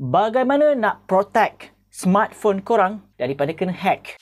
bagaimana nak protect smartphone korang daripada kena hack.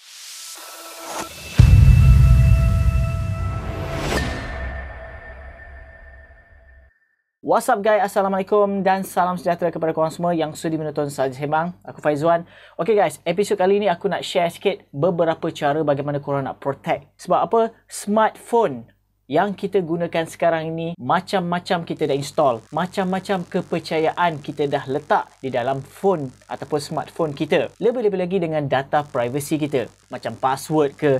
What's up guys, Assalamualaikum dan salam sejahtera kepada korang semua yang sudi menonton Saja Sembang. Aku Faizwan. Okay guys, episod kali ni aku nak share sikit beberapa cara bagaimana korang nak protect. Sebab apa? Smartphone yang kita gunakan sekarang ini macam-macam kita dah install macam-macam kepercayaan kita dah letak di dalam phone ataupun smartphone kita lebih-lebih lagi dengan data privacy kita macam password ke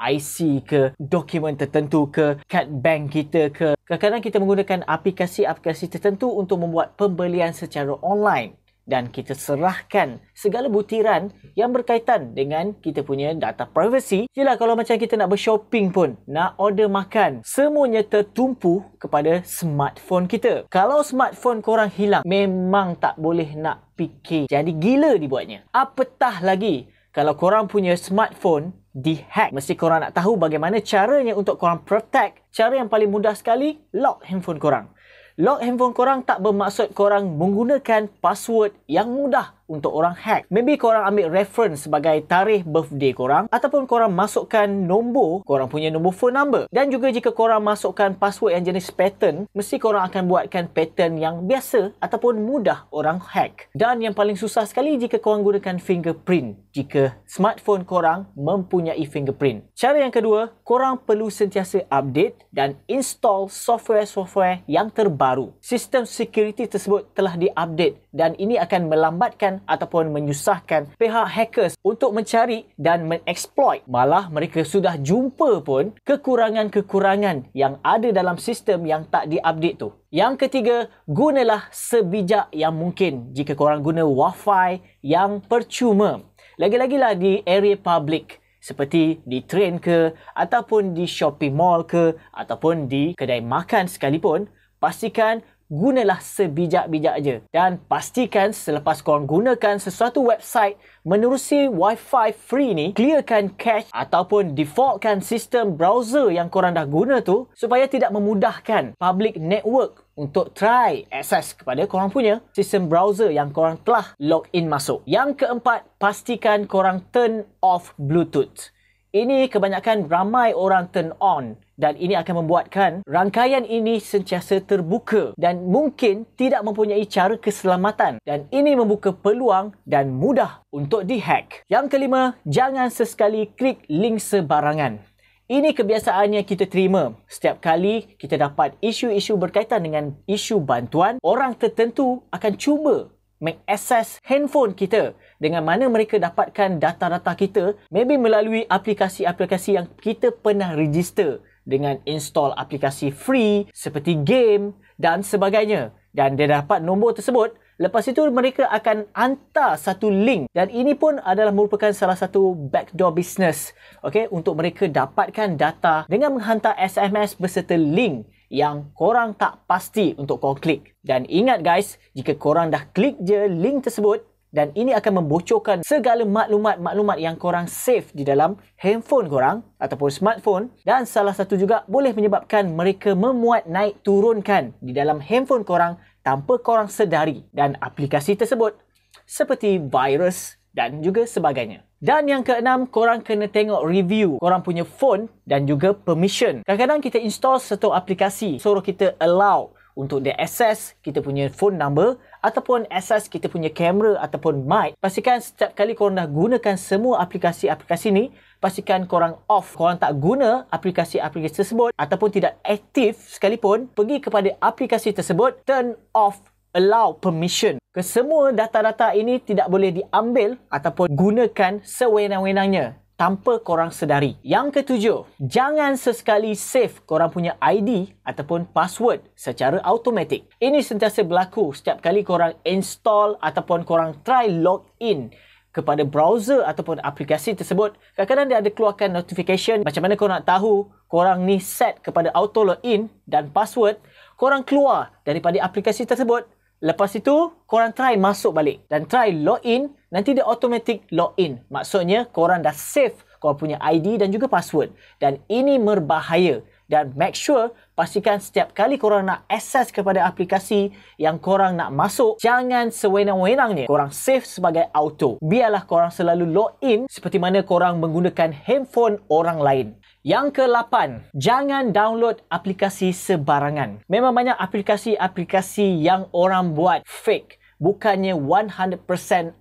IC ke dokumen tertentu ke kad bank kita ke kadang-kadang kita menggunakan aplikasi-aplikasi tertentu untuk membuat pembelian secara online dan kita serahkan segala butiran yang berkaitan dengan kita punya data privacy. Yalah kalau macam kita nak bershopping pun, nak order makan, semuanya tertumpu kepada smartphone kita. Kalau smartphone korang hilang, memang tak boleh nak fikir. Jadi gila dibuatnya. Apatah lagi kalau korang punya smartphone dihack. Mesti korang nak tahu bagaimana caranya untuk korang protect. Cara yang paling mudah sekali, lock handphone korang. Lock handphone korang tak bermaksud korang menggunakan password yang mudah untuk orang hack. Maybe korang ambil reference sebagai tarikh birthday korang ataupun korang masukkan nombor korang punya nombor phone number. Dan juga jika korang masukkan password yang jenis pattern, mesti korang akan buatkan pattern yang biasa ataupun mudah orang hack. Dan yang paling susah sekali jika korang gunakan fingerprint jika smartphone korang mempunyai fingerprint. Cara yang kedua, korang perlu sentiasa update dan install software-software yang terbaru. Sistem security tersebut telah diupdate dan ini akan melambatkan ataupun menyusahkan pihak hackers untuk mencari dan mengeksploit. Malah mereka sudah jumpa pun kekurangan-kekurangan yang ada dalam sistem yang tak diupdate tu. Yang ketiga, gunalah sebijak yang mungkin jika korang guna wifi yang percuma. Lagi-lagilah di area public seperti di train ke ataupun di shopping mall ke ataupun di kedai makan sekalipun pastikan gunalah sebijak-bijak je. Dan pastikan selepas korang gunakan sesuatu website menerusi WiFi free ni, clearkan cache ataupun defaultkan sistem browser yang korang dah guna tu supaya tidak memudahkan public network untuk try access kepada korang punya sistem browser yang korang telah log in masuk. Yang keempat, pastikan korang turn off Bluetooth. Ini kebanyakan ramai orang turn on dan ini akan membuatkan rangkaian ini sentiasa terbuka dan mungkin tidak mempunyai cara keselamatan dan ini membuka peluang dan mudah untuk dihack. Yang kelima, jangan sesekali klik link sebarangan. Ini kebiasaan yang kita terima. Setiap kali kita dapat isu-isu berkaitan dengan isu bantuan, orang tertentu akan cuba mengakses handphone kita dengan mana mereka dapatkan data-data kita maybe melalui aplikasi-aplikasi yang kita pernah register dengan install aplikasi free seperti game dan sebagainya dan dia dapat nombor tersebut lepas itu mereka akan hantar satu link dan ini pun adalah merupakan salah satu backdoor business okay, untuk mereka dapatkan data dengan menghantar SMS berserta link yang korang tak pasti untuk korang klik dan ingat guys jika korang dah klik je link tersebut dan ini akan membocorkan segala maklumat-maklumat yang korang save di dalam handphone korang ataupun smartphone dan salah satu juga boleh menyebabkan mereka memuat naik turunkan di dalam handphone korang tanpa korang sedari dan aplikasi tersebut seperti virus dan juga sebagainya. Dan yang keenam, korang kena tengok review korang punya phone dan juga permission. Kadang-kadang kita install satu aplikasi, suruh kita allow untuk dia access kita punya phone number ataupun access kita punya kamera ataupun mic. Pastikan setiap kali korang dah gunakan semua aplikasi-aplikasi ni, pastikan korang off. Korang tak guna aplikasi-aplikasi tersebut ataupun tidak aktif sekalipun, pergi kepada aplikasi tersebut, turn off allow permission. Kesemua data-data ini tidak boleh diambil ataupun gunakan sewenang-wenangnya tanpa korang sedari. Yang ketujuh, jangan sesekali save korang punya ID ataupun password secara automatik. Ini sentiasa berlaku setiap kali korang install ataupun korang try log in kepada browser ataupun aplikasi tersebut. Kadang-kadang dia ada keluarkan notification macam mana korang nak tahu korang ni set kepada auto log in dan password korang keluar daripada aplikasi tersebut Lepas itu, korang try masuk balik dan try log in nanti dia automatic in Maksudnya, korang dah save korang punya ID dan juga password. Dan ini merbahaya. Dan make sure, pastikan setiap kali korang nak access kepada aplikasi yang korang nak masuk, jangan sewenang-wenangnya korang save sebagai auto. Biarlah korang selalu log in seperti mana korang menggunakan handphone orang lain. Yang ke-8, jangan download aplikasi sebarangan. Memang banyak aplikasi-aplikasi yang orang buat fake, bukannya 100%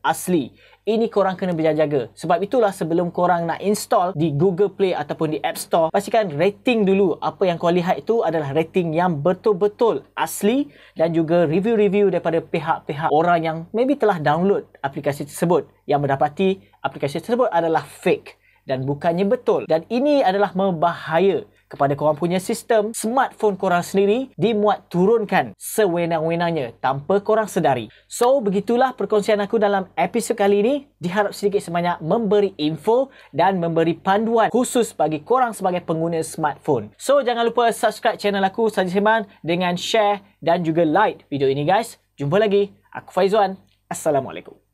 asli. Ini korang kena berjaga-jaga. Sebab itulah sebelum korang nak install di Google Play ataupun di App Store, pastikan rating dulu apa yang kau lihat itu adalah rating yang betul-betul asli dan juga review-review daripada pihak-pihak orang yang maybe telah download aplikasi tersebut yang mendapati aplikasi tersebut adalah fake dan bukannya betul dan ini adalah membahaya kepada korang punya sistem smartphone korang sendiri dimuat turunkan sewenang-wenangnya tanpa korang sedari. So begitulah perkongsian aku dalam episod kali ini diharap sedikit sebanyak memberi info dan memberi panduan khusus bagi korang sebagai pengguna smartphone. So jangan lupa subscribe channel aku Saji Seman dengan share dan juga like video ini guys. Jumpa lagi. Aku Faizwan. Assalamualaikum.